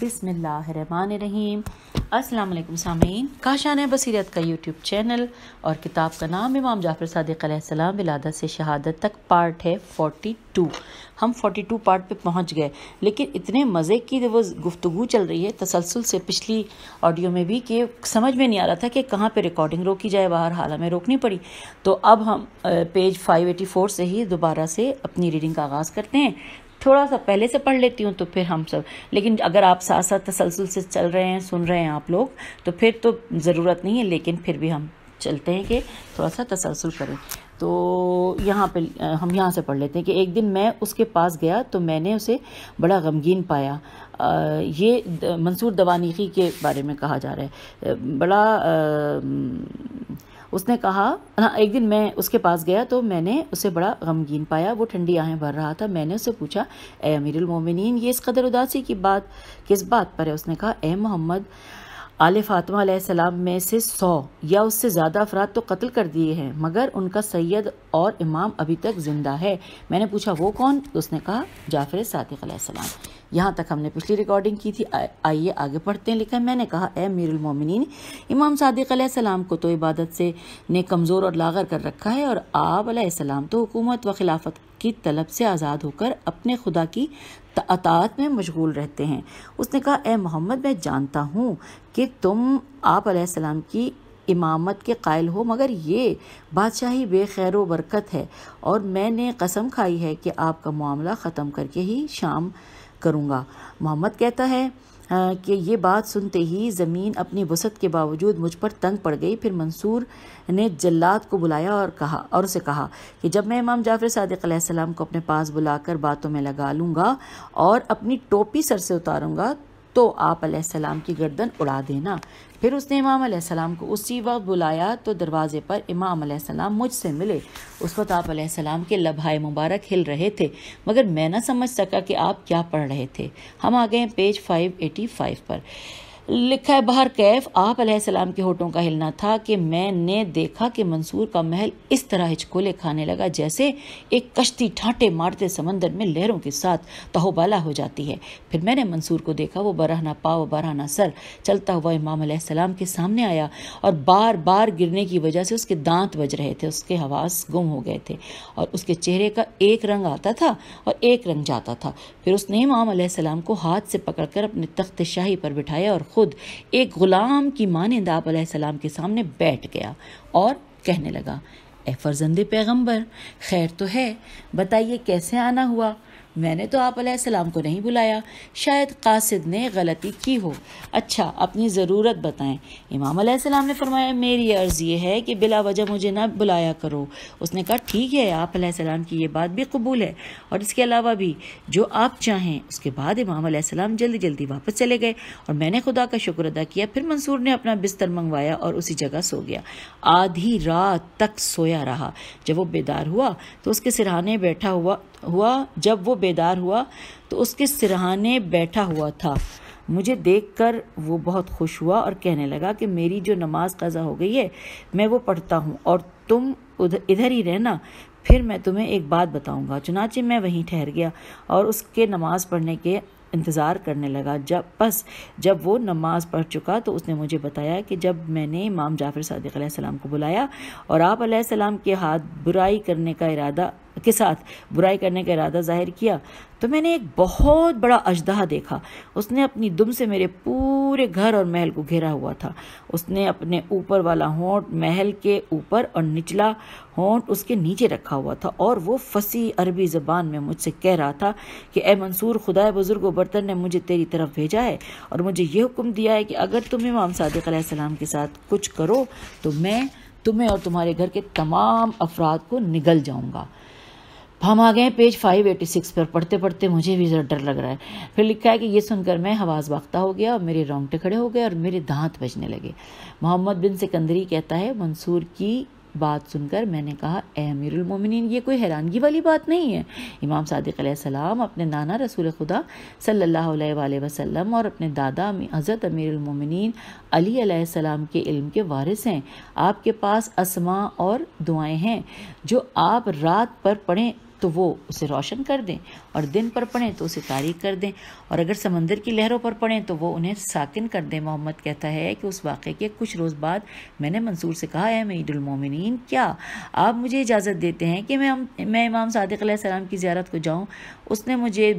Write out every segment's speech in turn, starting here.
बिसमीम अल्लाम सामीन काशान बसीरत का यूट्यूब चैनल और किताब का नाम इमाम जाफ़र सदक़्सम विलादत से शहादत तक पार्ट है फ़ोर्टी टू हम फोर्टी टू पार्ट पे पहुंच गए लेकिन इतने मज़े की तो वो गुफ्तु चल रही है तसलसल से पिछली ऑडियो में भी कि समझ में नहीं आ रहा था कि कहाँ पे रिकॉर्डिंग रोकी जाए बाहर हाल हमें रोकनी पड़ी तो अब हम पेज फ़ोर से ही दोबारा से अपनी रीडिंग का आगाज़ करते हैं थोड़ा सा पहले से पढ़ लेती हूँ तो फिर हम सब लेकिन अगर आप साथ साथ तसलसल से चल रहे हैं सुन रहे हैं आप लोग तो फिर तो ज़रूरत नहीं है लेकिन फिर भी हम चलते हैं कि थोड़ा सा तसलसल करें तो यहाँ पे हम यहाँ से पढ़ लेते हैं कि एक दिन मैं उसके पास गया तो मैंने उसे बड़ा गमगीन पाया आ, ये मंसूर दवानीखी के बारे में कहा जा रहा है बड़ा आ, उसने कहा हाँ एक दिन मैं उसके पास गया तो मैंने उसे बड़ा गमगीन पाया वो ठंडी आहें भर रहा था मैंने उससे पूछा ए अमीरुल मोमिनीन ये इस कदर उदासी की बात किस बात पर है उसने कहा ए मोहम्मद आल फ़ातिमा सलाम में से सौ या उससे ज़्यादा अफराद तो कत्ल कर दिए हैं मगर उनका सैयद और इमाम अभी तक ज़िंदा है मैंने पूछा वो कौन तो उसने कहा जाफर सदक़ सलाम यहाँ तक हमने पिछली रिकॉर्डिंग की थी आइए आगे पढ़ते हैं लिखा है मैंने कहा ए मीरुल मोमिनीन इमाम सादिक सलाम को तो इबादत से ने कमज़ोर और लागर कर रखा है और आप सलाम तो हुकूमत व खिलाफत की तलब से आज़ाद होकर अपने खुदा की अतात में मशगूल रहते हैं उसने कहा ए मोहम्मद मैं जानता हूँ कि तुम आप सलाम की इमामत के कायल हो मगर ये बादशाही बेखैर बरकत है और मैंने कसम खाई है कि आपका मामला ख़त्म करके ही शाम करूँगा मोहम्मद कहता है कि ये बात सुनते ही ज़मीन अपनी वसत के बावजूद मुझ पर तंग पड़ गई फिर मंसूर ने जल्लाद को बुलाया और कहा और उसे कहा कि जब मैं इमाम जाफ़र सदक़ को अपने पास बुलाकर बातों में लगा लूँगा और अपनी टोपी सर से उतारूँगा तो आप सलाम की गर्दन उड़ा देना फिर उसने इमाम सलाम को उसी वक्त बुलाया तो दरवाजे पर इमाम सलाम मुझसे मिले उस वक्त आप सलाम के लभाए मुबारक हिल रहे थे मगर मैं ना समझ सका कि आप क्या पढ़ रहे थे हम आ गए पेज 585 पर लिखा है बाहर कैफ आप सलाम के होठों का हिलना था कि मैंने देखा कि मंसूर का महल इस तरह हिचकोले खाने लगा जैसे एक कश्ती ठाटे मारते समंदर में लहरों के साथ तहोबाला हो जाती है फिर मैंने मंसूर को देखा वो बरहना पाव बरहना सर चलता हुआ इमाम सलाम के सामने आया और बार बार गिरने की वजह से उसके दांत बज रहे थे उसके हवास गुम हो गए थे और उसके चेहरे का एक रंग आता था और एक रंग जाता था फिर उसने इमाम सलाम को हाथ से पकड़कर अपने तख्त शाही पर बिठाया और खुद एक गुलाम की मानंद आप सलाम के सामने बैठ गया और कहने लगा ए फरजंद पैगम्बर खैर तो है बताइए कैसे आना हुआ मैंने तो आप सलाम को नहीं बुलाया शायद कासिद ने गलती की हो अच्छा अपनी ज़रूरत बताएं इमाम सलाम ने फरमाया मेरी अर्ज़ ये है कि बिला वजह मुझे ना बुलाया करो उसने कहा ठीक है आप सलाम की ये बात भी कबूल है और इसके अलावा भी जो आप चाहें उसके बाद इमाम सलाम जल्दी जल्दी वापस चले गए और मैंने खुदा का शुक्र अदा किया फिर मंसूर ने अपना बिस्तर मंगवाया और उसी जगह सो गया आधी रात तक सोया रहा जब वो बेदार हुआ तो उसके सिरहाने बैठा हुआ हुआ जब वो बेदार हुआ तो उसके सिरहाने बैठा हुआ था मुझे देखकर वो बहुत खुश हुआ और कहने लगा कि मेरी जो नमाज कज़ा हो गई है मैं वो पढ़ता हूँ और तुम उधर इधर ही रहना फिर मैं तुम्हें एक बात बताऊँगा चुनाचे मैं वहीं ठहर गया और उसके नमाज़ पढ़ने के इंतज़ार करने लगा जब बस जब वो नमाज़ पढ़ चुका तो उसने मुझे बताया कि जब मैंने इमाम जाफिर सदक को बुलाया और आप के हाथ बुराई करने का इरादा के साथ बुराई करने का इरादा जाहिर किया तो मैंने एक बहुत बड़ा अजदहा देखा उसने अपनी दुम से मेरे पूरे घर और महल को घेरा हुआ था उसने अपने ऊपर वाला होंठ महल के ऊपर और निचला होंठ उसके नीचे रखा हुआ था और वो फंसी अरबी ज़बान में मुझसे कह रहा था कि ए मंसूर खुदाए बुज़ुर्ग बर्तन ने मुझे तेरी तरफ भेजा है और मुझे ये हुक्म दिया है कि अगर तुम इमाम सादिक सलाम के साथ कुछ करो तो मैं तुम्हें और तुम्हारे घर के तमाम अफराद को निगल जाऊँगा हम आ गए पेज 586 पर पढ़ते पढ़ते मुझे भी ज़रा डर लग रहा है फिर लिखा है कि ये सुनकर मैं हवास बाख्ता हो गया और मेरे रोंगटे खड़े हो गए और मेरे दांत बजने लगे मोहम्मद बिन सिकंदरी कहता है मंसूर की बात सुनकर मैंने कहा ए उमोमिन ये कोई हैरानगी वाली बात नहीं है इमाम सादिक सलाम अपने नाना रसूल खुदा सल्लल्लाहु अलैहि वसल्लम और अपने दादा हज़रत अमीरमिन अली सलाम के इल्म के वारिस हैं आपके पास असमा और दुआएं हैं जो आप रात पर पढ़ें तो वो उसे रोशन कर दें और दिन पर पढ़ें तो उसे तारीख कर दें और अगर समंदर की लहरों पर पढ़ें तो वो उन्हें साकिन कर दें मोहम्मद कहता है कि उस वाक़े के कुछ रोज़ बाद मैंने मंसूर से कहा है मैं मीडुलमोमिन क्या आप मुझे इजाज़त देते हैं कि मैं मैं इमाम सादिक सलाम की ज्यारत को जाऊँ उसने मुझे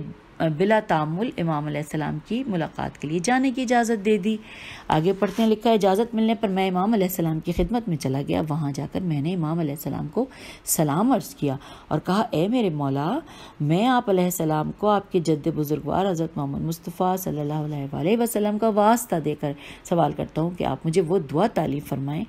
बिला तामुल इमाम सलाम की मुलाकात के लिए जाने की इजाज़त दे दी आगे पढ़ते हैं लिखा है इजाज़त मिलने पर मैं इमाम सलाम की खिदमत में चला गया वहाँ जाकर मैंने इमाम सलाम को सलाम अर्ज़ किया और कहा ए मेरे मौला मैं आप सलाम को आपके जद्द बुज़ुर्गवार हज़रत मोहम्मद मुस्तफ़ा सल्ला वसलम का वास्ता देकर सवाल करता हूँ कि आप मुझे वो दुआ तालीम फरमाएँ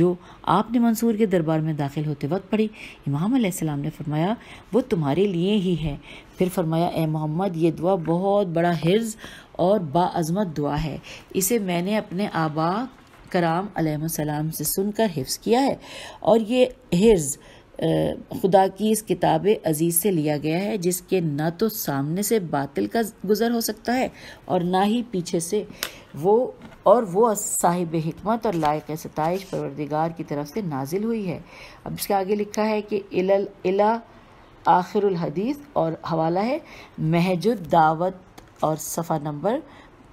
जो आपने मंसूर के दरबार में दाखिल होते वक्त पढ़ी इमाम सलाम ने फरमाया वो तुम्हारे लिए ही है फिर फरमाया ए मोहम्मद बाद ये दुआ बहुत बड़ा हिर्ज और बाज़मत दुआ है इसे मैंने अपने आबा कराम सलाम से सुनकर हिफ्स किया है और ये हिर्ज़ खुदा की इस किताब अजीज़ से लिया गया है जिसके ना तो सामने से बातिल का गुज़र हो सकता है और ना ही पीछे से वो और वो साहिब हमत और लायक सतश परवरदिगार की तरफ से नाजिल हुई है अब इसके आगे लिखा है कि इला आखिरुल हदीस और हवाला है महजुद दावत और सफ़ा नंबर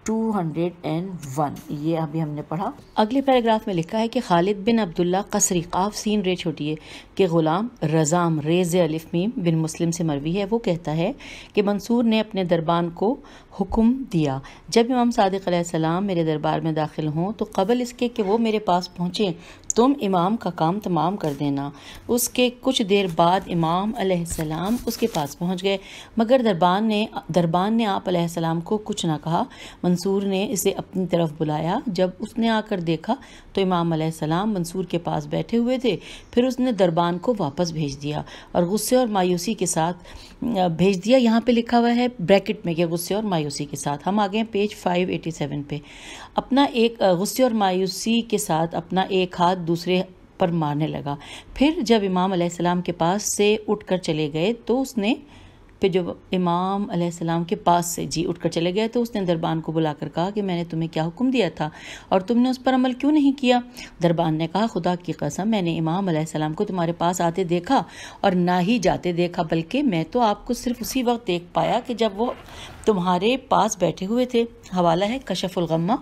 201 ये अभी हमने पढ़ा अगले पैराग्राफ में लिखा है कि खालिद बिन अब्दुल्ला कसरी काफ सीन रे छोटी के ग़ुलाम रज़ाम रेज अलिफमीम बिन मुस्लिम से मरवी है वो कहता है कि मंसूर ने अपने दरबान को हुक्म दिया जब इमाम सादिक सलाम मेरे दरबार में दाखिल हों तो कबल इसके कि वो मेरे पास पहुँचें तुम इमाम का काम तमाम कर देना उसके कुछ देर बाद इमाम अलैहिस्सलाम उसके पास पहुंच गए मगर दरबान ने दरबान ने आप अलैहिस्सलाम को कुछ ना कहा मंसूर ने इसे अपनी तरफ बुलाया जब उसने आकर देखा तो इमाम अलैहिस्सलाम मंसूर के पास बैठे हुए थे फिर उसने दरबान को वापस भेज दिया और गुस्से और मायूसी के साथ भेज दिया यहाँ पर लिखा हुआ है ब्रैकेट में कि गुस्से और मायूसी के साथ हम आ गए पेज सेवन पे अपना एक गुस्से और मायूसी के साथ अपना एक हाथ दूसरे पर मारने लगा फिर जब इमाम अलैहिस्सलाम के पास से उठकर चले गए तो उसने फिर जब इमाम अलैहिस्सलाम के पास से जी उठकर चले गए तो उसने दरबान को बुलाकर कहा कि मैंने तुम्हें क्या हुक्म दिया था और तुमने उस पर अमल क्यों नहीं किया दरबान ने कहा खुदा की कसम मैंने इमाम अलैहिस्सलाम को तुम्हारे पास आते देखा और ना ही जाते देखा बल्कि मैं तो आपको सिर्फ उसी वक्त देख पाया कि जब वो तुम्हारे पास बैठे हुए थे हवाला है गम्मा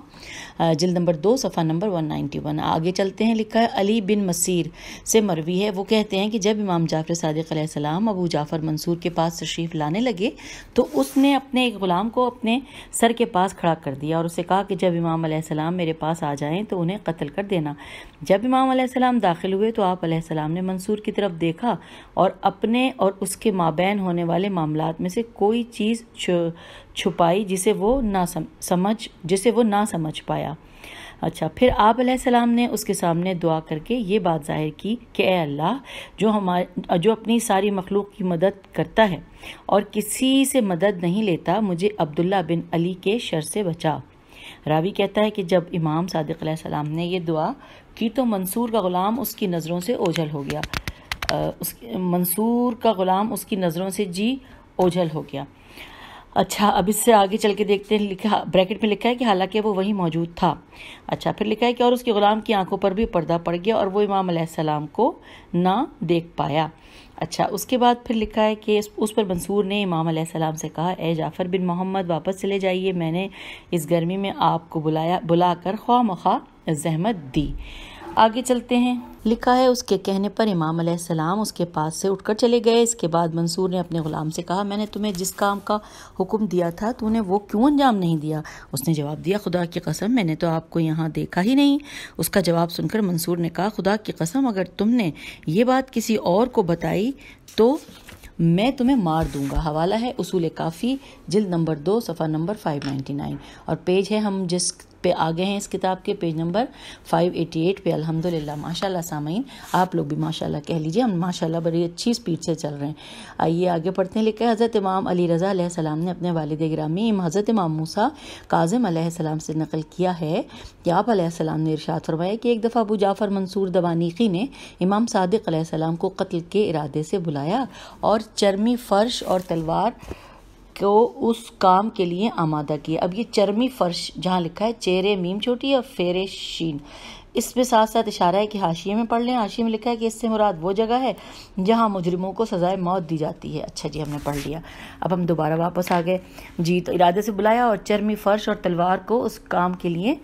जिल नंबर दो सफ़ा नंबर वन नाइन्टी वन आगे चलते हैं लिखा है अली बिन मसीर से मरवी है वो कहते हैं कि जब इमाम जाफ़र सदक अबू जाफ़र मंसूर के पास तशरीफ़ लाने लगे तो उसने अपने एक ग़ुलाम को अपने सर के पास खड़ा कर दिया और उसे कहा कि जब इमाम मेरे पास आ जाएँ तो उन्हें कत्ल कर देना जब इमाम दाखिल हुए तो आप सलाम ने मंसूर की तरफ देखा और अपने और उसके माबैन होने वाले मामला में से कोई चीज़ छुपाई जिसे वो ना सम, समझ जिसे वो ना समझ पाया अच्छा फिर आप सलाम ने उसके सामने दुआ करके ये बात जाहिर की कि ए अल्लाह जो हमारे जो अपनी सारी मखलूक की मदद करता है और किसी से मदद नहीं लेता मुझे अब्दुल्ला बिन अली के शर से बचा रावी कहता है कि जब इमाम सादिक सलाम ने यह दुआ की तो मंसूर का ग़ुलाम उसकी नज़रों से ओझल हो गया आ, उस मंसूर का ग़ुलाम उसकी नज़रों से जी ओझल हो गया अच्छा अब इससे आगे चल के देखते हैं लिखा ब्रैकेट में लिखा है कि हालांकि वो वहीं मौजूद था अच्छा फिर लिखा है कि और उसके ग़ुलाम की आंखों पर भी पर्दा पड़ गया और वो इमाम सलाम को ना देख पाया अच्छा उसके बाद फिर लिखा है कि उस पर मंसूर ने इमाम सलाम से कहा ए जाफ़र बिन मोहम्मद वापस चले जाइए मैंने इस गर्मी में आपको बुलाया कर ख्वा मखा जहमत दी आगे चलते हैं लिखा है उसके कहने पर इमाम सलाम उसके पास से उठकर चले गए इसके बाद मंसूर ने अपने ग़ुलाम से कहा मैंने तुम्हें जिस काम का हुक्म दिया था तूने वो क्यों अंजाम नहीं दिया उसने जवाब दिया खुदा की कसम मैंने तो आपको यहाँ देखा ही नहीं उसका जवाब सुनकर मंसूर ने कहा खुदा की कसम अगर तुमने ये बात किसी और को बताई तो मैं तुम्हें मार दूंगा हवाला है उसूल काफ़ी जिल्द नंबर दो सफ़ा नंबर फाइव नाइन्टी नाइन और पेज है हम जिस पे आ गए हैं इस किताब के पेज नंबर 588 पे अल्हम्दुलिल्लाह माशाल्लाह सामीन आप लोग भी माशाल्लाह कह लीजिए हम माशाल्लाह बड़ी अच्छी स्पीड से चल रहे हैं आइए आगे पढ़ते हैं लिखे हज़रत इमाम अली रज़ा सलाम ने अपने वालद ग्रामी हज़रत इमाम मूसा काजम सलाम से नकल किया है कि आप सलाम ने इरशाद फरमाया कि एक दफ़ा अबू जाफ़र मंसूर दवानीकी ने इमाम सदक सलाम को कत्ल के इरादे से बुलाया और चर्मी फर्श और तलवार को उस काम के लिए आमादा किया अब ये चरमी फर्श जहाँ लिखा है चेरे मीम छोटी और फेरे शीन इसमें साथ साथ इशारा है कि हाशिए में पढ़ लें हाशिए में लिखा है कि इससे मुराद वो जगह है जहाँ मुजरिमों को सज़ाए मौत दी जाती है अच्छा जी हमने पढ़ लिया अब हम दोबारा वापस आ गए जी तो इरादे से बुलाया और चर्मी फर्श और तलवार को उस काम के लिए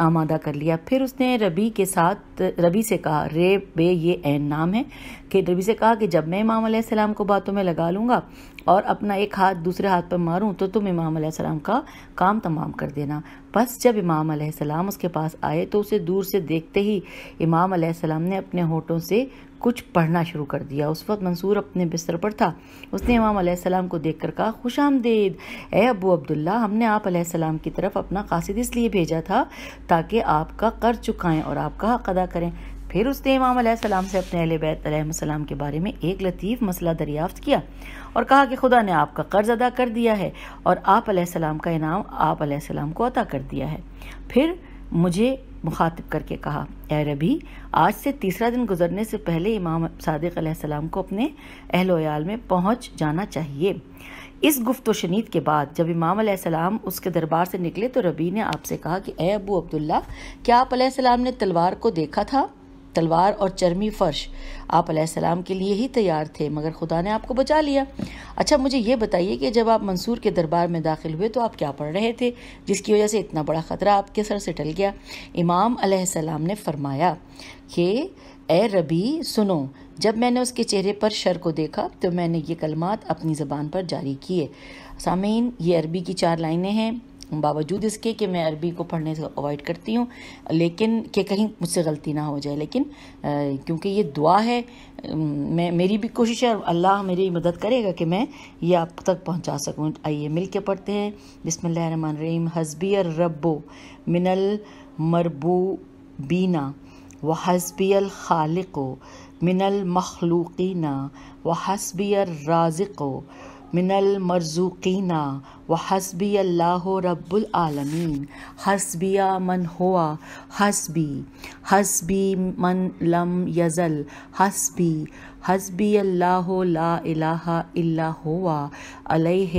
आमादा कर लिया फिर उसने रबी के साथ रबी से कहा रे बे ये ऐन नाम है कि रबी से कहा कि जब मैं इमाम सलाम को बातों में लगा लूँगा और अपना एक हाथ दूसरे हाथ पर मारूँ तो तुम इमाम सलाम का काम तमाम कर देना बस जब इमाम सलाम उसके पास आए तो उसे दूर से देखते ही इमाम सलाम ने अपने होठों से कुछ पढ़ना शुरू कर दिया उस वक्त मंसूर अपने बिस्तर पर था उसने इमाम अलैहिस्सलाम को देखकर कहा खुश आमदेद ए अबू अब्दुल्ला हमने आप अलैहिस्सलाम की तरफ अपना कासिद इसलिए भेजा था ताकि आपका कर्ज चुकाएं और आपका हक अदा करें फिर उसने इमाम अलैहिस्सलाम से अपने बैत अलैहिस्सलाम के बारे में एक लतीफ़ मसला दरियाफ्त किया और कहा कि खुदा ने आपका कर्ज अदा कर दिया है और आप अलैहिस्सलाम का इनाम आप अलैहिस्सलाम को अदा कर दिया है फिर मुझे मुखातिब करके कहा ए रबी आज से तीसरा दिन गुजरने से पहले इमाम सादिक सलाम को अपने अहलोयाल में पहुंच जाना चाहिए इस गुफ्त शनीद के बाद जब इमाम सलाम उसके दरबार से निकले तो रबी ने आपसे कहा कि ए अबू अब्दुल्ला क्या आप सलाम ने तलवार को देखा था तलवार और चर्मी फर्श आप सलाम के लिए ही तैयार थे मगर खुदा ने आपको बचा लिया अच्छा मुझे ये बताइए कि जब आप मंसूर के दरबार में दाखिल हुए तो आप क्या पढ़ रहे थे जिसकी वजह से इतना बड़ा ख़तरा आपके सर से टल गया इमाम सलाम ने फरमाया कि ए रबी सुनो जब मैंने उसके चेहरे पर शर को देखा तो मैंने ये कलमात अपनी ज़बान पर जारी किए सामीन ये अरबी की चार लाइनें हैं बावजूद इसके कि मैं अरबी को पढ़ने से अवॉइड करती हूँ लेकिन कि कहीं मुझसे गलती ना हो जाए लेकिन क्योंकि ये दुआ है मैं मेरी भी कोशिश है अल्लाह मेरी मदद करेगा कि मैं ये आप तक पहुँचा सकूँ आइए मिल के पढ़ते हैं बिसमान रहीम हसबी रबो मिनल मरबू बीना व हसबी खालिको मिनल मखलूक़ीना व हसबी राजिको मिनल मरजुकीना व हसबी अल्लाह रब्लआलमीन हसबिया मन हुआ हसबी हसबी मन लम यज़ल हसबी हसबी अल्लाह ला इलाहा इल्ला हुआ अलैह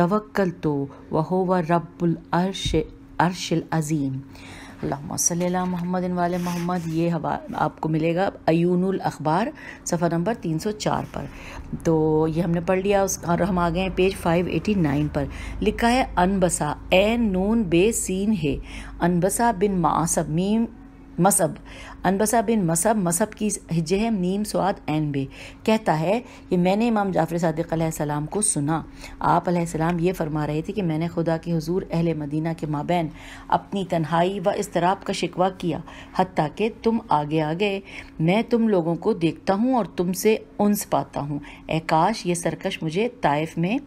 तवक्कल तो वह रब्बुल अर्श अर्शल अज़ीम अल्लाह मोहम्मद वाल मोहम्मद ये हवा आपको मिलेगा अयून अखबार सफ़ा नंबर 304 पर तो ये हमने पढ़ लिया उस और हम आ गए हैं पेज 589 पर लिखा है अनबसा ए नून बे सीन है अनबसा बिन मासब मीम मसब अनबसा बिन मसब मसब की जहम नीम स्वाद एन बे कहता है कि मैंने इमाम जाफ़र सदक को सुना आप ये फरमा रहे थे कि मैंने खुदा के हजूर अहल मदीना के माबैन अपनी तन्हाई व इसतराब का शिकवा किया हती कि तुम आगे आ गए मैं तुम लोगों को देखता हूँ और तुमसे उनस पाता हूँ एकाश ये सरकश मुझे ताइफ में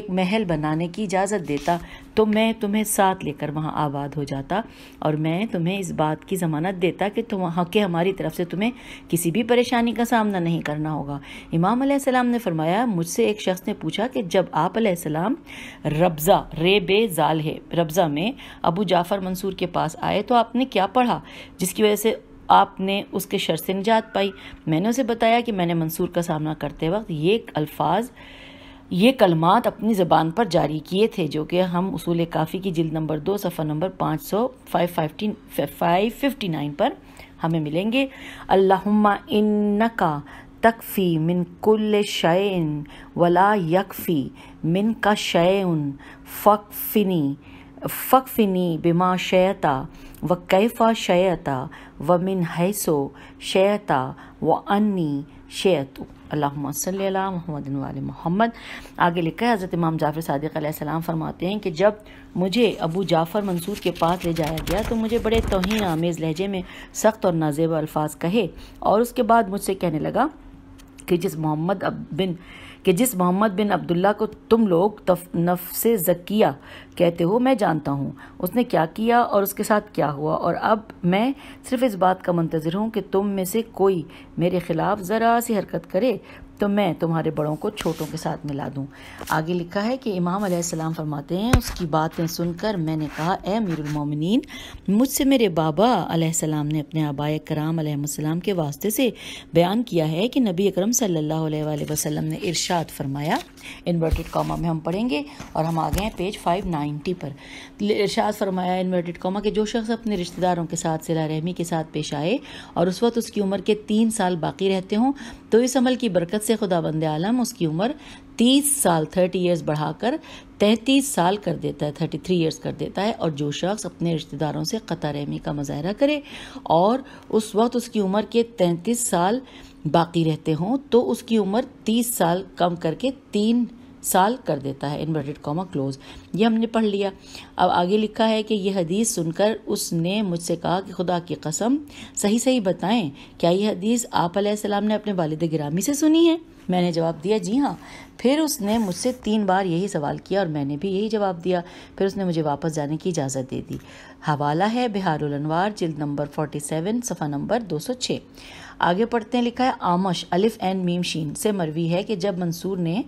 एक महल बनाने की इजाज़त देता तो मैं तुम्हें साथ लेकर वहाँ आबाद हो जाता और मैं तुम्हें इस बात की ज़मानत देता कि तुम हक हमारी तरफ से तुम्हें किसी भी परेशानी का सामना नहीं करना होगा इमाम अलैहिस्सलाम ने फरमाया मुझसे एक शख्स ने पूछा कि जब आप अलैहिस्सलाम रबज़ा रेबे जाल है रबज़ा में अबू जाफ़र मंसूर के पास आए तो आपने क्या पढ़ा जिसकी वजह से आपने उसके शर से निजात पाई मैंने उसे बताया कि मैंने मंसूर का सामना करते वक्त ये अल्फाज ये कलमात अपनी ज़बान पर जारी किए थे जो कि हम उसूल काफ़ी की जिल्द नंबर दो सफ़ा नंबर पाँच सौ five fifteen five fifty nine पर हमें मिलेंगे अल्लाहुम्मा इन्नका तकफ़ी मिन कुल शयन वला यकफ़ी मिन का शयन फ़कफ़िनी फ़कफ़िनी बिमा शयता व कैफ़ा शयता व मिन हैसो शयता व अन्नी शयतु अल्लाम महमद वाल मोहम्मद आगे लिखा है हज़रत इमाम जाफ़र सदक़ फरमाते हैं कि जब मुझे अबू जाफ़र मंसूर के पास ले जाया गया तो मुझे बड़े तोहन आमेज़ लहजे में सख्त और नाजेब अल्फाज कहे और उसके बाद मुझसे कहने लगा कि जिस मोहम्मद अब बिन कि जिस मोहम्मद बिन अब्दुल्ला को तुम लोग नफ से जकिया कहते हो मैं जानता हूँ उसने क्या किया और उसके साथ क्या हुआ और अब मैं सिर्फ इस बात का मंतज़र हूँ कि तुम में से कोई मेरे ख़िलाफ़ ज़रा सी हरकत करे तो मैं तुम्हारे बड़ों को छोटों के साथ मिला दूँ आगे लिखा है कि इमाम अलैहिस्सलाम फरमाते हैं उसकी बातें सुनकर मैंने कहा ए मीरमिन मुझसे मेरे बाबा अलैहिस्सलाम ने अपने आबाए कराम के वास्ते से बयान किया है कि नबी अकरम सल्लल्लाहु अलैहि वसल्लम ने इरशाद फरमाया इन्वर्टेड कॉमा में हम पढ़ेंगे और हम आ गए हैं पेज नाइन्टी पर इरशाद फरमाया इन्वर्टेड कॉमा के जो शख्स अपने रिश्तेदारों के साथ सिला रहमी के साथ पेश आए और उस वक्त उसकी उम्र के तीन साल बाकी रहते हों तो इस अमल की बरकत से खुदा बंद आलम उसकी उम्र तीस साल थर्टी ईयर्स बढ़ाकर तैंतीस साल कर देता है थर्टी थ्री ईयर्स कर देता है और जो शख्स अपने रिश्तेदारों से कतारहमी रहमी का मुजाहरा करे और उस वक्त उसकी उम्र के तैंतीस साल बाकी रहते हों तो उसकी उम्र तीस साल कम करके तीन साल कर देता है इन्वर्टेड कॉमा क्लोज ये हमने पढ़ लिया अब आगे लिखा है कि यह हदीस सुनकर उसने मुझसे कहा कि खुदा की कसम सही सही बताएं क्या यह हदीस आप सलाम ने अपने वालद गिरामी से सुनी है मैंने जवाब दिया जी हाँ फिर उसने मुझसे तीन बार यही सवाल किया और मैंने भी यही जवाब दिया फिर उसने मुझे वापस जाने की इजाज़त दे दी हवाला है बिहार उलनवार जिल्द नंबर सेवन सफ़ा नंबर दो सौ छः आगे पढ़ते हैं लिखा है आमश अलिफ एन मीम शीन से मरवी है कि जब मंसूर ने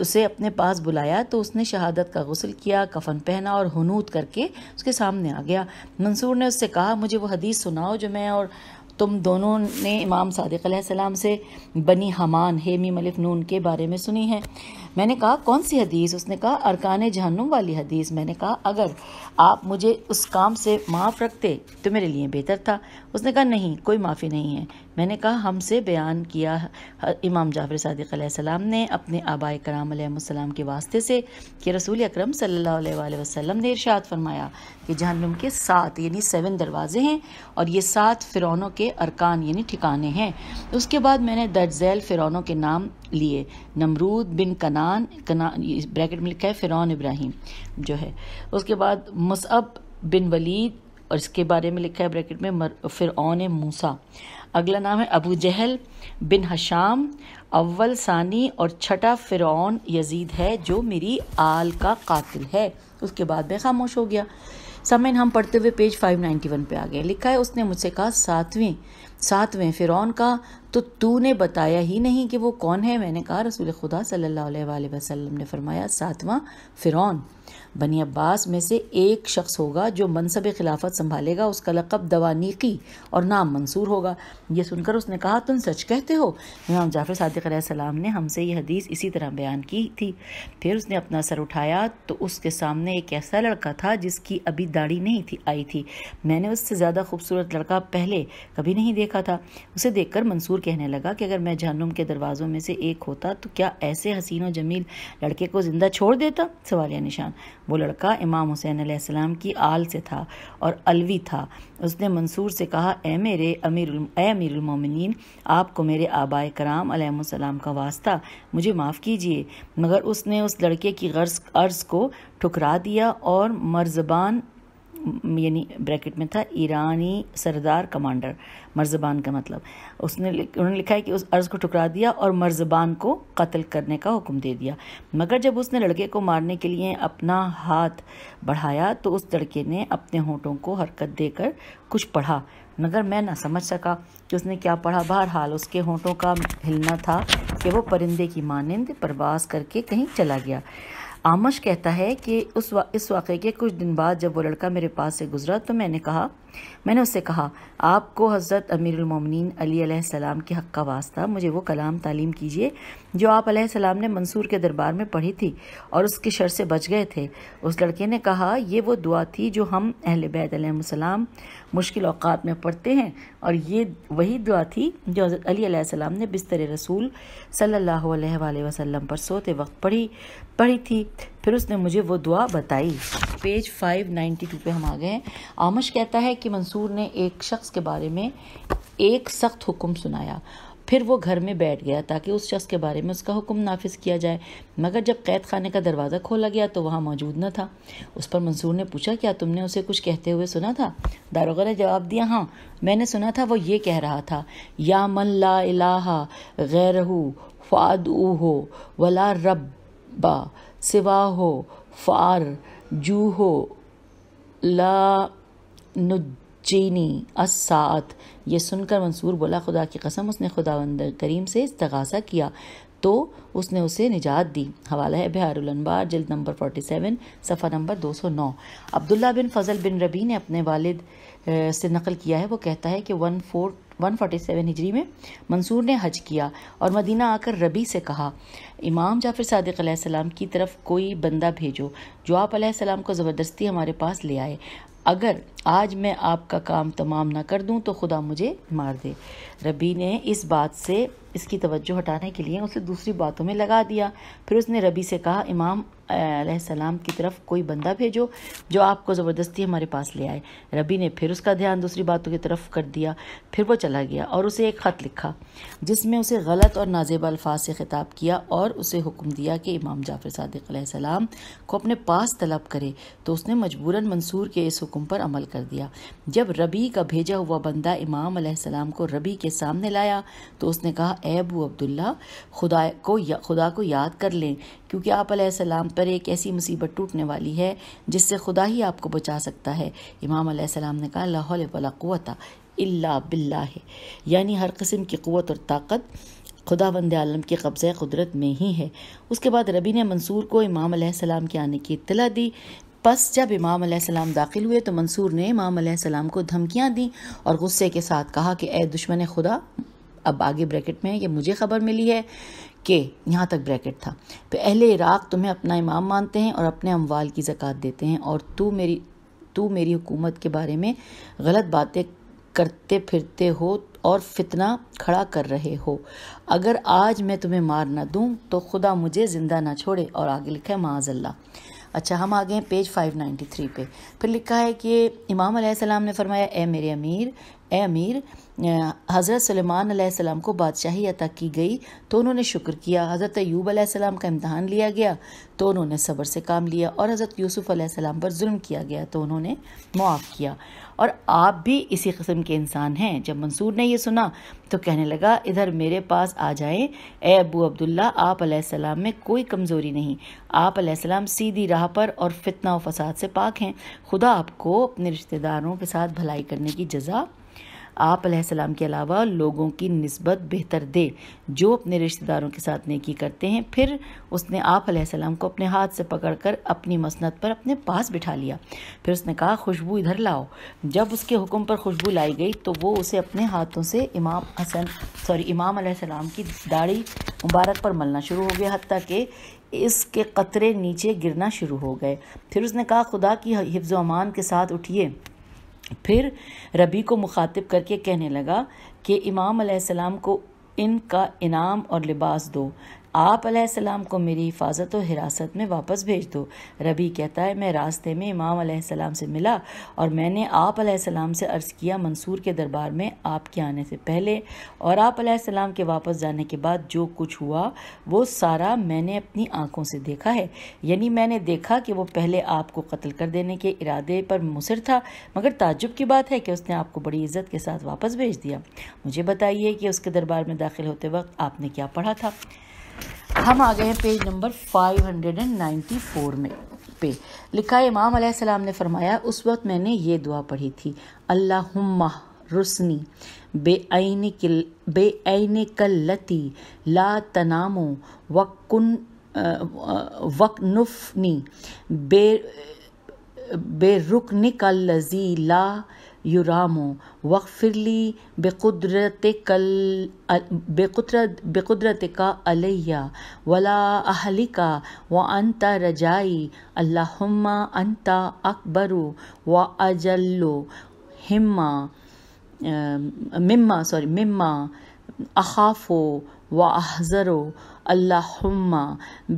उसे अपने पास बुलाया तो उसने शहादत का गसल किया कफन पहना और हनूत करके उसके सामने आ गया मंसूर ने उससे कहा मुझे वो हदीस सुनाओ जो मैं और तुम दोनों ने इमाम सादिक सलाम से बनी हमान हेमी मलिक नून के बारे में सुनी है मैंने कहा कौन सी हदीस उसने कहा अरकान जहनुम वाली हदीस मैंने कहा अगर आप मुझे उस काम से माफ़ रखते तो मेरे लिए बेहतर था उसने कहा नहीं कोई माफ़ी नहीं है मैंने कहा हमसे बयान किया इमाम जाफ़र सदक ने अपने आबाई कराम के वास्ते से कि रसूल अक्रम सम ने इर्शाद फरमाया कि जहन्नुम के सात यानी सेवन दरवाजे हैं और ये सात फ़िरौनों के अरकान यानी ठिकाने हैं उसके बाद मैंने दर्जैल फ़िरौनों के नाम लिए नमरूद बिन कनान कना ब्रैकेट में लिखा है फ़िरौन इब्राहिम जो है उसके बाद मसअब बिन वलीद और इसके बारे में लिखा है ब्रैकेट में फिर मूसा अगला नाम है अबू जहल बिन हशाम अव्वल सानी और छठा फ़िरौन यजीद है जो मेरी आल का कातिल है उसके बाद मैं खामोश हो गया समय हम पढ़ते हुए पेज 591 पे आ गए लिखा है उसने मुझसे कहा सातवें सातवें फ़िरौन का तो तूने बताया ही नहीं कि वो कौन है मैंने कहा रसूल खुदा सल्लल्लाहु अलैहि वसल्लम ने फरमाया सातवां फ़िरौन बनी अब्बास में से एक शख्स होगा जो मनसब खिलाफत संभालेगा उसका लकब दवानीकी और नाम मंसूर होगा ये सुनकर उसने कहा तुम सच कहते हो इमाम जाफ़र सदक सलाम ने हमसे यह हदीस इसी तरह बयान की थी फिर उसने अपना सर उठाया तो उसके सामने एक ऐसा लड़का था जिसकी अभी दाढ़ी नहीं थी आई थी मैंने उससे ज़्यादा खूबसूरत लड़का पहले कभी नहीं देखा था उसे देखकर मंसूर मंसूर कहने लगा कि अगर मैं जहनुम के दरवाज़ों में से एक होता तो क्या ऐसे हसीन और जमील लड़के को ज़िंदा छोड़ देता सवालिया निशान वो लड़का इमाम हुसैन सलाम की आल से था और अलवी था उसने मंसूर से कहा ए मेरे अमीर ए अमीरमिन आपको मेरे आबाए कराम अलैहिस्सलाम का वास्ता मुझे माफ़ कीजिए मगर उसने उस लड़के की गर्ज अर्ज़ को ठुकरा दिया और मरजबान यानी ब्रैकेट में था ईरानी सरदार कमांडर मर्जबान का मतलब उसने उन्होंने लिखा है कि उस अर्ज़ को ठुकरा दिया और मर्जबान को कत्ल करने का हुक्म दे दिया मगर जब उसने लड़के को मारने के लिए अपना हाथ बढ़ाया तो उस लड़के ने अपने होठों को हरकत देकर कुछ पढ़ा मगर मैं ना समझ सका कि उसने क्या पढ़ा बहरहाल उसके होठों का हिलना था कि वो परिंदे की मानंद परवास करके कहीं चला गया आमश कहता है कि उस वा, इस वाक़े के कुछ दिन बाद जब वो लड़का मेरे पास से गुज़रा तो मैंने कहा मैंने उससे कहा आपको हज़रत अमीरमिन अली सलाम के हक़ का वास्ता मुझे वो कलाम तालीम कीजिए जो आप सलाम ने मंसूर के दरबार में पढ़ी थी और उसके शर से बच गए थे उस लड़के ने कहा ये वो दुआ थी जो हम अहल बैतम मुश्किल अवकात में पढ़ते हैं और ये वही दुआ थी जो हज़रत अली सलाम ने बिस्तर रसूल सल्ला वसम पर सोते वक्त पढ़ी पढ़ी थी फिर उसने मुझे वो दुआ बताई पेज 592 पे हम आ गए हैं आमश कहता है कि मंसूर ने एक शख्स के बारे में एक सख्त हुक्म सुनाया फिर वो घर में बैठ गया ताकि उस शख्स के बारे में उसका हुक्म नाफिज किया जाए मगर जब कैद खाने का दरवाज़ा खोला गया तो वहाँ मौजूद न था उस पर मंसूर ने पूछा क्या तुमने उसे कुछ कहते हुए सुना था दारोगा ने जवाब दिया हाँ मैंने सुना था वो ये कह रहा था या मन ला गैरहू फ़ाद हो वला रब बा हो फार जूहो ला नुजीनी असात ये सुनकर मंसूर बोला खुदा की कसम उसने खुदावंद करीम से इस्तगासा किया तो उसने उसे निजात दी हवाला है बिहारबार जल्द नंबर 47 सफ़ा नंबर 209 अब्दुल्ला बिन फजल बिन रबी ने अपने वालिद से नकल किया है वो कहता है कि वन फोर्थ 147 हिजरी में मंसूर ने हज किया और मदीना आकर रबी से कहा इमाम जाफ़िर सदक सलाम की तरफ कोई बंदा भेजो जो आप सलाम को ज़बरदस्ती हमारे पास ले आए अगर आज मैं आपका काम तमाम ना कर दूं तो खुदा मुझे मार दे रबी ने इस बात से इसकी तवज्जो हटाने के लिए उसे दूसरी बातों में लगा दिया फिर उसने रबी से कहा इमाम सलाम की तरफ कोई बंदा भेजो जो आपको ज़बरदस्ती हमारे पास ले आए रबी ने फिर उसका ध्यान दूसरी बातों की तरफ कर दिया फिर वो चला गया और उसे एक ख़त लिखा जिसमें उसे गलत और नाजेब अल्फाज से ख़िताब किया और उसे हुक्म दिया कि इमाम जाफ़र सदक को अपने पास तलब करे तो उसने मजबूरन मंसूर के इस हुक्म पर अमल कर दिया जब रबी का भेजा हुआ बंदा इमाम सलाम को रबी के सामने लाया तो उसने कहा ऐबू अब्दुल्ला खुदा को या, खुदा को याद कर लें क्योंकि आप सलाम पर एक ऐसी मुसीबत टूटने वाली है जिससे खुदा ही आपको बचा सकता है इमाम सलाम ने कहा लाहौल वाला क़वता बिल्ला है यानी हर कस्म की क़वत और ताकत खुदा बंद आलम के कब्ज़ कुदरत में ही है उसके बाद रबी ने मंसूर को इमाम सलाम के आने की इतला दी बस जब इमाम सलाम दाखिल हुए तो मंसूर ने इमाम सलाम को धमकियाँ दी और गुस्से के साथ कहा कि ए दुश्मन खुदा अब आगे ब्रैकेट में है ये मुझे खबर मिली है कि यहाँ तक ब्रैकेट था पहले तो इराक तुम्हें अपना इमाम मानते हैं और अपने अमवाल की ज़क़़त देते हैं और तू मेरी तू मेरी हुकूमत के बारे में गलत बातें करते फिरते हो और फितना खड़ा कर रहे हो अगर आज मैं तुम्हें मार ना दूँ तो खुदा मुझे ज़िंदा ना छोड़े और आगे लिखा है माजल्ला अच्छा हम आ गए पेज 593 पे फिर लिखा है कि इमाम सलाम ने फरमाया ए मेरे अमीर ए अमीर हज़रत सलेमान को बादशाही अता की गई तो उन्होंने शुक्र किया हज़रत अयूब आसमाम का इम्तहान लिया गया तो उन्होंने सब्र से काम लिया और हज़रत यूसुफ़ आसमाम पर जुल्म किया गया तो उन्होंने मुआफ़ किया और आप भी इसी कस्म के इंसान हैं जब मंसूर ने यह सुना तो कहने लगा इधर मेरे पास आ जाए ए अबू अब्दुल्ला आप सलाम में कोई कमज़ोरी नहीं आप सलाम सीधी राह पर और फितना व फसाद से पाक हैं खुदा आपको अपने रिश्तेदारों के साथ भलाई करने की जजा आप सलाम के अलावा लोगों की नस्बत बेहतर दे जो अपने रिश्तेदारों के साथ नेकी करते हैं फिर उसने आप सलाम को अपने हाथ से पकड़कर अपनी मसनत पर अपने पास बिठा लिया फिर उसने कहा खुशबू इधर लाओ जब उसके हुक्म पर खुशबू लाई गई तो वो उसे अपने हाथों से इमाम हसन सॉरी इमाम सलाम की दाढ़ी मुबारक पर मलना शुरू हो गया हती कि इसके कतरे नीचे गिरना शुरू हो गए फिर उसने कहा खुदा की हिफ्ज़ अमान के साथ उठिए फिर रबी को मुखातिब करके कहने लगा कि इमाम को इनका इनाम और लिबास दो आप सलाम को मेरी हिफाजत और हिरासत में वापस भेज दो रबी कहता है मैं रास्ते में इमाम सलाम से मिला और मैंने आप सलाम से अर्ज़ किया मंसूर के दरबार में आपके आने से पहले और आप सलाम के वापस जाने के बाद जो कुछ हुआ वो सारा मैंने अपनी आंखों से देखा है यानी मैंने देखा कि वो पहले आपको कत्ल कर देने के इरादे पर मुसर था मगर ताजुब की बात है कि उसने आपको बड़ी इज्जत के साथ वापस भेज दिया मुझे बताइए कि उसके दरबार में दाखिल होते वक्त आपने क्या पढ़ा था हम आ गए हैं पेज नंबर 594 में पे लिखा इमाम सलाम ने फरमाया उस वक्त मैंने ये दुआ पढ़ी थी अल्लाहुम्मा रुसनी बे किल कल लती ला तनामो वक्न वक्नुफनी बे बे रुकन का लजी ला यूरामो वक्फिरली बेकुदरत कल बेकुदरत बेकुदरत का अलैया वला अहलिका व अंता रजाई अल्लाहुम्मा अंता अकबरु व अजल्लो हिम्मा मिम्मा सॉरी मिम्मा अखाफो वाहज़रो अल्लाहुम्मा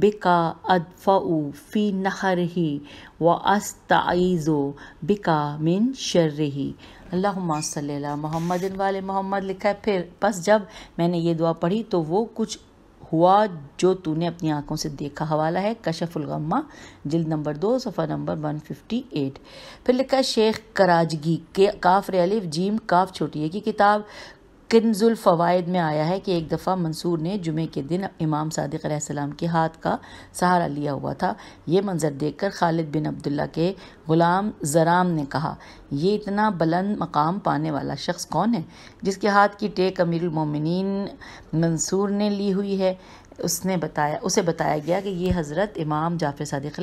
बिका अदफ़ फ़ी ही व अस्तज़ो बिका मिन शर्रही अल्लाहुम्मा सल्ला मोहम्मद वाले मोहम्मद लिखा है फिर बस जब मैंने ये दुआ पढ़ी तो वो कुछ हुआ जो तूने अपनी आंखों से देखा हवाला है कशफुलगम्मा जिल्द नंबर दो सफ़ा नंबर वन फिफ्टी एट फिर लिखा शेख कराजगी के काफ रेलिफ जीम काफ छोटी है की किताब किन्जुल फ़वाद में आया है कि एक दफ़ा मंसूर ने जुमे के दिन इमाम सदक सलाम के हाथ का सहारा लिया हुआ था ये मंज़र देखकर खालिद बिन अब्दुल्ला के ग़ुलाम ज़राम ने कहा यह इतना बुलंद मकाम पाने वाला शख्स कौन है जिसके हाथ की टेक अमीरमिन मंसूर ने ली हुई है उसने बताया उसे बताया गया कि ये हज़रत इमाम जाफ़र सदक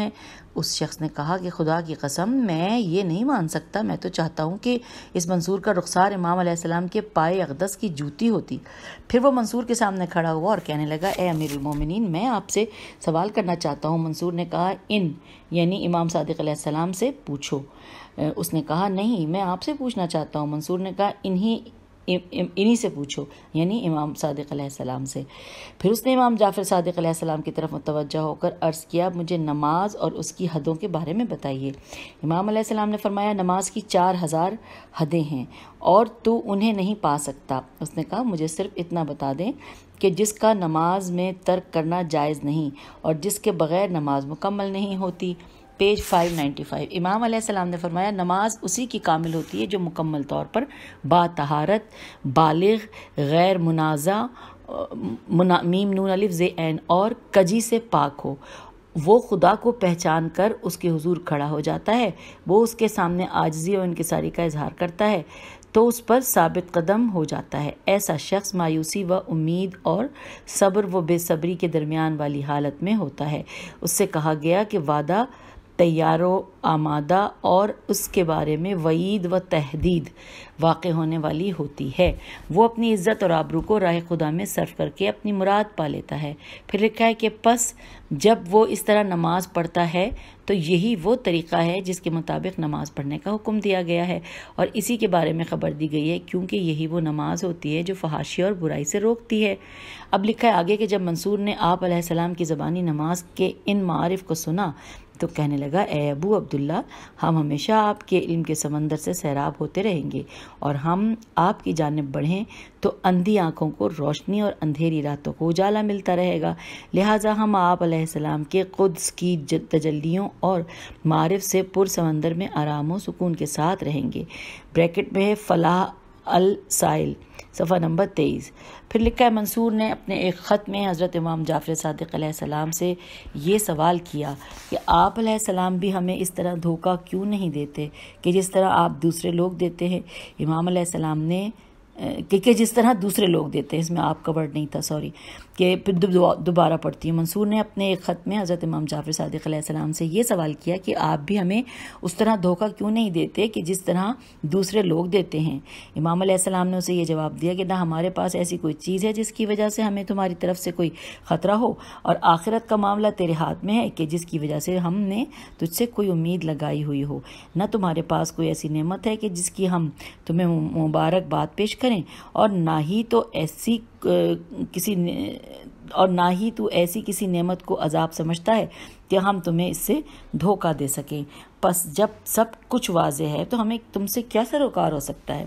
है उस शख्स ने कहा कि खुदा की कसम मैं ये नहीं मान सकता मैं तो चाहता हूँ कि इस मंसूर का रुखसार इमाम सलाम के पाए अकदस की जूती होती फिर वो मंसूर के सामने खड़ा हुआ और कहने लगा ए अमीर मैं आपसे सवाल करना चाहता हूँ मंसूर ने कहा इन यानी इमाम सदक सलाम से पूछो उसने कहा नहीं मैं आपसे पूछना चाहता हूँ मंसूर ने कहा इन्हीं इन्हीं से पूछो यानी इमाम सादिक सलाम से फिर उसने इमाम जाफ़र सादिक सलाम की तरफ मुतवज़ा होकर अर्ज़ किया मुझे नमाज और उसकी हदों के बारे में बताइए इमाम सलाम ने फरमाया नमाज की चार हज़ार हदें हैं और तू उन्हें नहीं पा सकता उसने कहा मुझे सिर्फ इतना बता दें कि जिसका नमाज में तर्क करना जायज़ नहीं और जिसके बग़ैर नमाज मुकम्मल नहीं होती पेज 595 इमाम आसमाम ने फरमाया नमाज उसी की कामिल होती है जो मुकम्मल तौर पर बातहारत बालग गैर मुनाजा मुना, मीम नून अलिफ जे एन और कजी से पाक हो वो खुदा को पहचान कर उसके हुजूर खड़ा हो जाता है वो उसके सामने आजजी और सारी का इजहार करता है तो उस पर साबित कदम हो जाता है ऐसा शख्स मायूसी व उम्मीद और सब्र व बेसब्री के दरमियान वाली हालत में होता है उससे कहा गया कि वादा तैयार आमादा और उसके बारे में वईद व तहदीद वाक़ होने वाली होती है वो अपनी इज़्ज़त और आबरू को राय खुदा में सर्व करके अपनी मुराद पा लेता है फिर लिखा है कि पस जब वो इस तरह नमाज पढ़ता है तो यही वो तरीक़ा है जिसके मुताबिक नमाज़ पढ़ने का हुक्म दिया गया है और इसी के बारे में ख़बर दी गई है क्योंकि यही वो नमाज होती है जो फहाशी और बुराई से रोकती है अब लिखा है आगे कि जब मंसूर ने आप की ज़बानी नमाज के इन मारफ को सुना तो कहने लगा ए अबू अब्दुल्ला हम हमेशा आपके इल्म के समंदर से सैराब होते रहेंगे और हम आपकी जानब बढ़ें तो अंधी आँखों को रोशनी और अंधेरी रातों को उजाला मिलता रहेगा लिहाजा हम आप सलाम के खुद्स की तजल्लियों और मारफ से पुर समंदर में आराम व सुकून के साथ रहेंगे ब्रैकेट में है फलाह अल साइल सफ़ा नंबर तेईस फिर लिखा है मंसूर ने अपने एक ख़त में हज़रत इमाम जाफ़र सदक सलाम से ये सवाल किया कि आप सलाम भी हमें इस तरह धोखा क्यों नहीं देते कि जिस तरह आप दूसरे लोग देते हैं इमाम सलाम ने कि, जिस तरह दूसरे लोग देते हैं इसमें आप वर्ड नहीं था सॉरी कि फिर दोबारा पढ़ती हूँ मंसूर ने अपने एक ख़त में हज़रत इमाम जाफ़र सदक़ाम से ये सवाल किया कि आप भी हमें उस तरह धोखा क्यों नहीं देते कि जिस तरह दूसरे लोग देते हैं इमाम सलाम ने उसे यह जवाब दिया कि ना हमारे पास ऐसी कोई चीज़ है जिसकी वजह से हमें तुम्हारी तरफ से कोई ख़तरा हो और आखिरत का मामला तेरे हाथ में है कि जिसकी वजह से हमने तुझसे कोई उम्मीद लगाई हुई हो ना तुम्हारे पास कोई ऐसी नमत है कि जिसकी हम तुम्हें मुबारकबाद पेश करें और ना ही तो ऐसी किसी और ना ही तू ऐसी किसी नेमत को अजाब समझता है कि हम तुम्हें इससे धोखा दे सकें बस जब सब कुछ वाजे है तो हमें तुमसे क्या सरोकार हो सकता है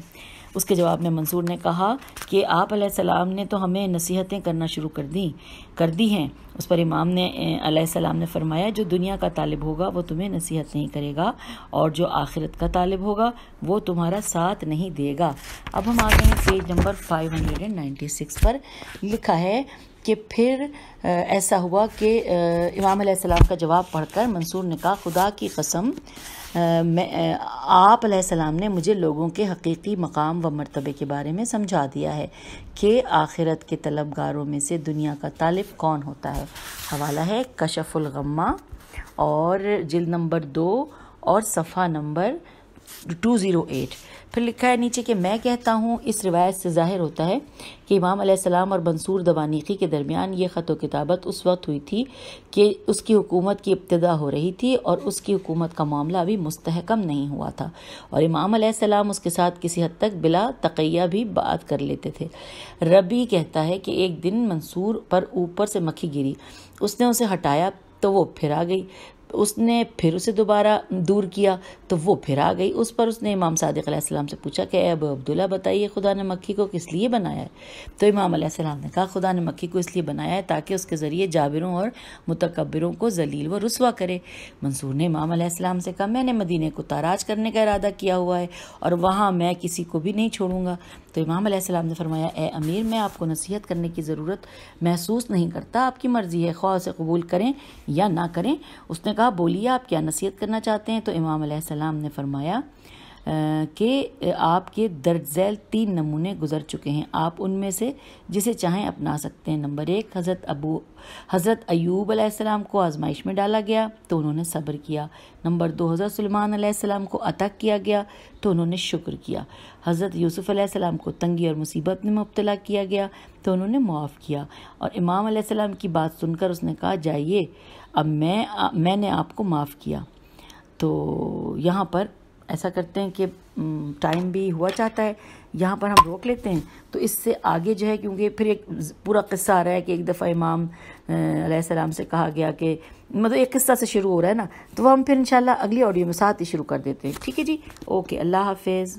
उसके जवाब में मंसूर ने कहा कि आप सलाम ने तो हमें नसीहतें करना शुरू कर दी कर दी हैं उस पर इमाम ने सलाम ने फरमाया जो दुनिया का तालिब होगा वो तुम्हें नसीहत नहीं करेगा और जो आखिरत का तालिब होगा वो तुम्हारा साथ नहीं देगा अब हम आ गए हैं पेज नंबर 596 पर लिखा है कि फिर ऐसा हुआ कि इमाम सलाम का जवाब पढ़कर मंसूर ने कहा खुदा की कसम आप सलाम ने मुझे लोगों के हकीकी मकाम व मरतबे के बारे में समझा दिया है कि आखिरत के तलबगारों में से दुनिया का तालब कौन होता है हवाला है गम्मा और जिल नंबर दो और सफ़ा नंबर 208 फिर लिखा है नीचे कि मैं कहता हूँ इस रिवायत से जाहिर होता है कि इमाम अलैहिस्सलाम और मंसूर दवानीकी के दरमियान ये ख़त किताबत उस वक्त हुई थी कि उसकी हुकूमत की इब्तदा हो रही थी और उसकी हुकूमत का मामला अभी मुस्तहकम नहीं हुआ था और इमाम अलैहिस्सलाम उसके साथ किसी हद तक बिला तकैया भी बात कर लेते थे रबी कहता है कि एक दिन मंसूर पर ऊपर से मक्खी गिरी उसने उसे हटाया तो वो फिर आ गई उसने फिर उसे दोबारा दूर किया तो वो फिर आ गई उस पर उसने इमाम सादिक से पूछा कि अब अब्दुल्ला बताइए खुदा ने मक्खी को किस लिए बनाया है तो इमाम सलाम ने कहा खुदा ने मक्खी को इसलिए बनाया है ताकि उसके ज़रिए जाबिरों और मतकबरों को जलील व रसवा करे मंसूर ने इमाम सलाम से कहा मैंने मदीने को ताराज करने का इरादा किया हुआ है और वहाँ मैं किसी को भी नहीं छोड़ूंगा तो इमाम सलाम ने फरमाया ए अमीर मैं आपको नसीहत करने की ज़रूरत महसूस नहीं करता आपकी मर्ज़ी है ख्वाह से कबूल करें या ना करें उसने लगा बोलिए आप क्या नसीहत करना चाहते हैं तो इमाम सलाम ने फरमाया कि आपके दर्ज झैल तीन नमूने गुजर चुके हैं आप उनमें से जिसे चाहें अपना सकते हैं नंबर एक हज़रत अबू हज़रत अयूब अलैहिस्सलाम को आजमाइश में डाला गया तो उन्होंने सब्र किया नंबर दो हज़रत सलमान अलैहिस्सलाम को अतक किया गया तो उन्होंने शुक्र किया हज़रत यूसुफ़ अलैहिस्सलाम को तंगी और मुसीबत में मुबतला किया गया तो उन्होंने मुआफ़ किया और इमाम की बात सुनकर उसने कहा जाइए अब मैं आ, मैंने आपको माफ़ किया तो यहाँ पर ऐसा करते हैं कि टाइम भी हुआ चाहता है यहाँ पर हम रोक लेते हैं तो इससे आगे जो है क्योंकि फिर एक पूरा किस्सा आ रहा है कि एक दफ़ा इमाम सलाम से कहा गया कि मतलब एक किस्सा से शुरू हो रहा है ना तो हम फिर इंशाल्लाह अगली ऑडियो में साथ ही शुरू कर देते हैं ठीक है जी ओके अल्लाह हाफिज़